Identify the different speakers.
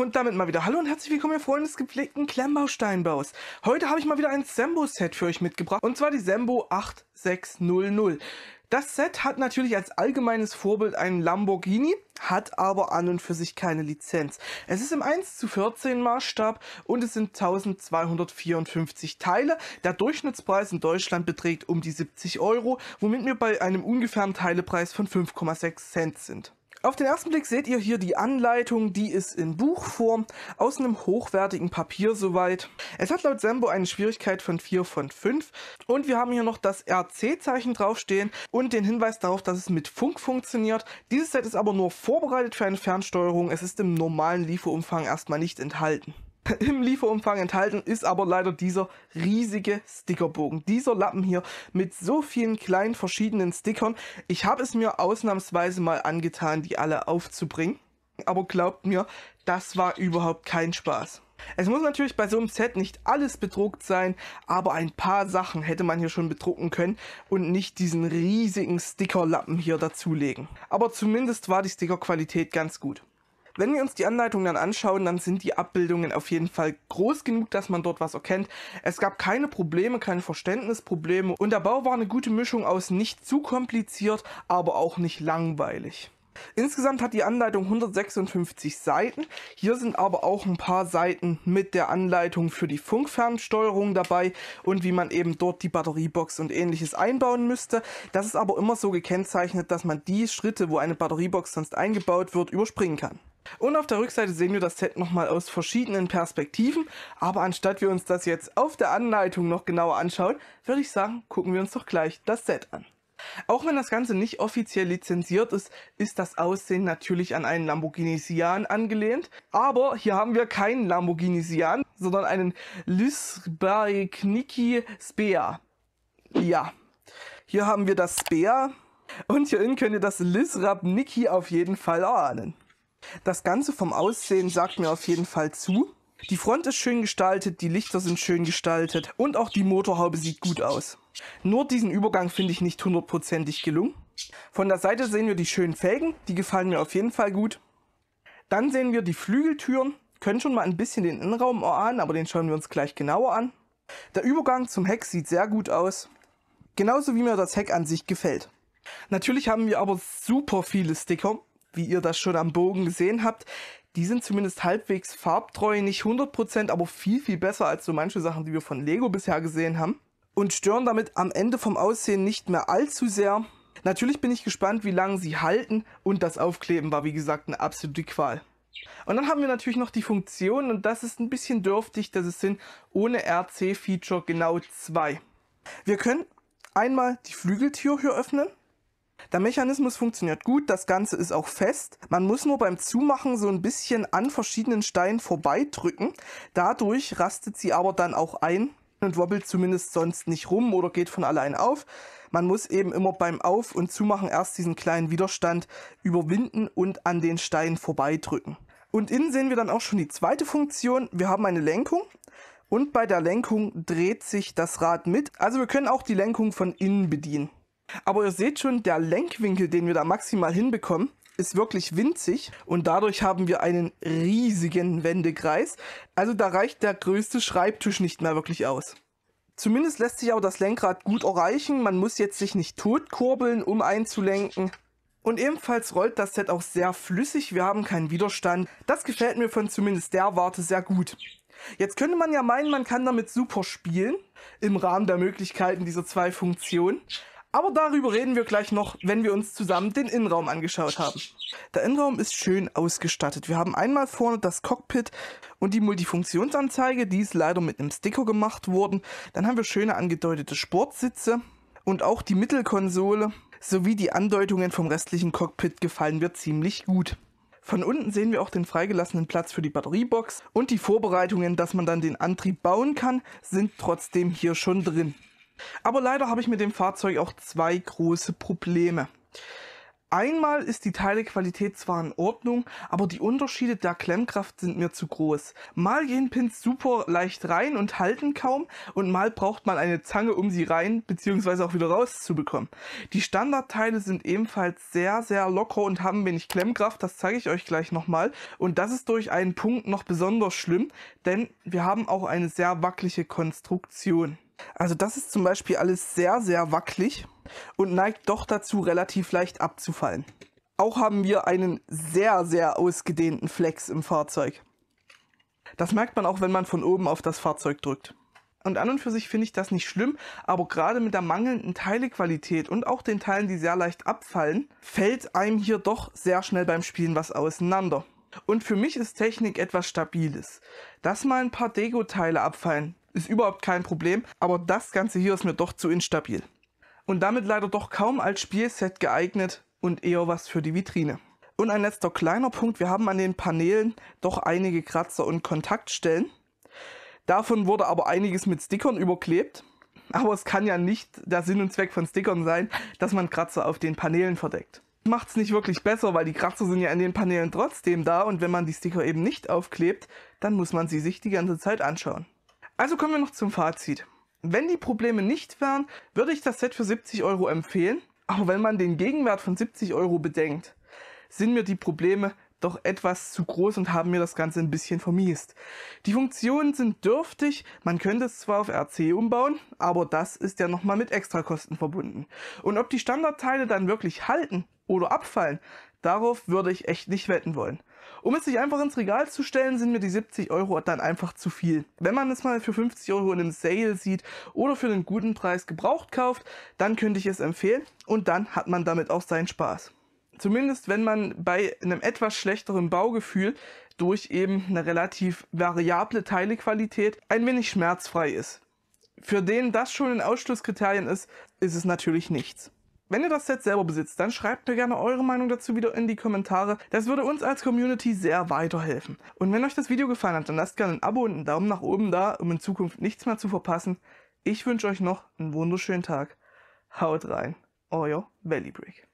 Speaker 1: Und damit mal wieder hallo und herzlich willkommen, ihr Freunde des gepflegten Klemmbausteinbaus. Heute habe ich mal wieder ein Sembo-Set für euch mitgebracht, und zwar die Sembo 8600. Das Set hat natürlich als allgemeines Vorbild einen Lamborghini, hat aber an und für sich keine Lizenz. Es ist im 1 zu 14 Maßstab und es sind 1254 Teile. Der Durchschnittspreis in Deutschland beträgt um die 70 Euro, womit wir bei einem ungefähren Teilepreis von 5,6 Cent sind. Auf den ersten Blick seht ihr hier die Anleitung, die ist in Buchform, aus einem hochwertigen Papier soweit. Es hat laut Sembo eine Schwierigkeit von 4 von 5 und wir haben hier noch das RC-Zeichen draufstehen und den Hinweis darauf, dass es mit Funk funktioniert. Dieses Set ist aber nur vorbereitet für eine Fernsteuerung, es ist im normalen Lieferumfang erstmal nicht enthalten. Im Lieferumfang enthalten ist aber leider dieser riesige Stickerbogen. Dieser Lappen hier mit so vielen kleinen verschiedenen Stickern. Ich habe es mir ausnahmsweise mal angetan, die alle aufzubringen. Aber glaubt mir, das war überhaupt kein Spaß. Es muss natürlich bei so einem Set nicht alles bedruckt sein, aber ein paar Sachen hätte man hier schon bedrucken können und nicht diesen riesigen Stickerlappen hier dazulegen. Aber zumindest war die Stickerqualität ganz gut. Wenn wir uns die Anleitung dann anschauen, dann sind die Abbildungen auf jeden Fall groß genug, dass man dort was erkennt. Es gab keine Probleme, keine Verständnisprobleme und der Bau war eine gute Mischung aus nicht zu kompliziert, aber auch nicht langweilig. Insgesamt hat die Anleitung 156 Seiten. Hier sind aber auch ein paar Seiten mit der Anleitung für die Funkfernsteuerung dabei und wie man eben dort die Batteriebox und ähnliches einbauen müsste. Das ist aber immer so gekennzeichnet, dass man die Schritte, wo eine Batteriebox sonst eingebaut wird, überspringen kann. Und auf der Rückseite sehen wir das Set nochmal aus verschiedenen Perspektiven, aber anstatt wir uns das jetzt auf der Anleitung noch genauer anschauen, würde ich sagen, gucken wir uns doch gleich das Set an. Auch wenn das Ganze nicht offiziell lizenziert ist, ist das Aussehen natürlich an einen Lamborghini Sian angelehnt. Aber hier haben wir keinen Lamborghini Sian, sondern einen Lysbergniki Spea. Ja, hier haben wir das Spea und hier innen könnt ihr das Lysrabniki auf jeden Fall ahnen. Das Ganze vom Aussehen sagt mir auf jeden Fall zu. Die Front ist schön gestaltet, die Lichter sind schön gestaltet und auch die Motorhaube sieht gut aus. Nur diesen Übergang finde ich nicht hundertprozentig gelungen. Von der Seite sehen wir die schönen Felgen, die gefallen mir auf jeden Fall gut. Dann sehen wir die Flügeltüren, können schon mal ein bisschen den Innenraum erahnen, aber den schauen wir uns gleich genauer an. Der Übergang zum Heck sieht sehr gut aus, genauso wie mir das Heck an sich gefällt. Natürlich haben wir aber super viele Sticker wie ihr das schon am Bogen gesehen habt, die sind zumindest halbwegs farbtreu, nicht 100%, aber viel, viel besser als so manche Sachen, die wir von Lego bisher gesehen haben. Und stören damit am Ende vom Aussehen nicht mehr allzu sehr. Natürlich bin ich gespannt, wie lange sie halten und das Aufkleben war, wie gesagt, eine absolute Qual. Und dann haben wir natürlich noch die Funktion und das ist ein bisschen dürftig, dass es sind ohne RC-Feature genau zwei. Wir können einmal die Flügeltür hier öffnen der Mechanismus funktioniert gut, das Ganze ist auch fest. Man muss nur beim Zumachen so ein bisschen an verschiedenen Steinen vorbeidrücken. Dadurch rastet sie aber dann auch ein und wobbelt zumindest sonst nicht rum oder geht von allein auf. Man muss eben immer beim Auf- und Zumachen erst diesen kleinen Widerstand überwinden und an den Steinen vorbeidrücken. Und innen sehen wir dann auch schon die zweite Funktion. Wir haben eine Lenkung und bei der Lenkung dreht sich das Rad mit. Also wir können auch die Lenkung von innen bedienen. Aber ihr seht schon, der Lenkwinkel, den wir da maximal hinbekommen, ist wirklich winzig und dadurch haben wir einen riesigen Wendekreis. Also da reicht der größte Schreibtisch nicht mehr wirklich aus. Zumindest lässt sich aber das Lenkrad gut erreichen. Man muss jetzt sich nicht totkurbeln, um einzulenken. Und ebenfalls rollt das Set auch sehr flüssig. Wir haben keinen Widerstand. Das gefällt mir von zumindest der Warte sehr gut. Jetzt könnte man ja meinen, man kann damit super spielen. Im Rahmen der Möglichkeiten dieser zwei Funktionen. Aber darüber reden wir gleich noch, wenn wir uns zusammen den Innenraum angeschaut haben. Der Innenraum ist schön ausgestattet. Wir haben einmal vorne das Cockpit und die Multifunktionsanzeige, die ist leider mit einem Sticker gemacht worden. Dann haben wir schöne angedeutete Sportsitze und auch die Mittelkonsole sowie die Andeutungen vom restlichen Cockpit gefallen mir ziemlich gut. Von unten sehen wir auch den freigelassenen Platz für die Batteriebox und die Vorbereitungen, dass man dann den Antrieb bauen kann, sind trotzdem hier schon drin. Aber leider habe ich mit dem Fahrzeug auch zwei große Probleme. Einmal ist die Teilequalität zwar in Ordnung, aber die Unterschiede der Klemmkraft sind mir zu groß. Mal gehen Pins super leicht rein und halten kaum und mal braucht man eine Zange, um sie rein bzw. auch wieder rauszubekommen. Die Standardteile sind ebenfalls sehr, sehr locker und haben wenig Klemmkraft, das zeige ich euch gleich nochmal. Und das ist durch einen Punkt noch besonders schlimm, denn wir haben auch eine sehr wackelige Konstruktion. Also das ist zum Beispiel alles sehr, sehr wackelig und neigt doch dazu, relativ leicht abzufallen. Auch haben wir einen sehr, sehr ausgedehnten Flex im Fahrzeug. Das merkt man auch, wenn man von oben auf das Fahrzeug drückt. Und an und für sich finde ich das nicht schlimm, aber gerade mit der mangelnden Teilequalität und auch den Teilen, die sehr leicht abfallen, fällt einem hier doch sehr schnell beim Spielen was auseinander. Und für mich ist Technik etwas Stabiles. Dass mal ein paar Deko-Teile abfallen, ist überhaupt kein Problem, aber das Ganze hier ist mir doch zu instabil. Und damit leider doch kaum als Spielset geeignet und eher was für die Vitrine. Und ein letzter kleiner Punkt, wir haben an den Paneelen doch einige Kratzer und Kontaktstellen. Davon wurde aber einiges mit Stickern überklebt. Aber es kann ja nicht der Sinn und Zweck von Stickern sein, dass man Kratzer auf den Paneelen verdeckt. Macht es nicht wirklich besser, weil die Kratzer sind ja in den Paneelen trotzdem da und wenn man die Sticker eben nicht aufklebt, dann muss man sie sich die ganze Zeit anschauen. Also kommen wir noch zum Fazit. Wenn die Probleme nicht wären, würde ich das Set für 70 Euro empfehlen. Aber wenn man den Gegenwert von 70 Euro bedenkt, sind mir die Probleme doch etwas zu groß und haben mir das Ganze ein bisschen vermiest. Die Funktionen sind dürftig, man könnte es zwar auf RC umbauen, aber das ist ja nochmal mit Extrakosten verbunden. Und ob die Standardteile dann wirklich halten, oder abfallen, darauf würde ich echt nicht wetten wollen. Um es sich einfach ins Regal zu stellen, sind mir die 70 Euro dann einfach zu viel. Wenn man es mal für 50 Euro in einem Sale sieht oder für einen guten Preis gebraucht kauft, dann könnte ich es empfehlen und dann hat man damit auch seinen Spaß. Zumindest wenn man bei einem etwas schlechteren Baugefühl durch eben eine relativ variable Teilequalität ein wenig schmerzfrei ist. Für den das schon ein Ausschlusskriterien ist, ist es natürlich nichts. Wenn ihr das Set selber besitzt, dann schreibt mir gerne eure Meinung dazu wieder in die Kommentare. Das würde uns als Community sehr weiterhelfen. Und wenn euch das Video gefallen hat, dann lasst gerne ein Abo und einen Daumen nach oben da, um in Zukunft nichts mehr zu verpassen. Ich wünsche euch noch einen wunderschönen Tag. Haut rein, euer Valley Brick.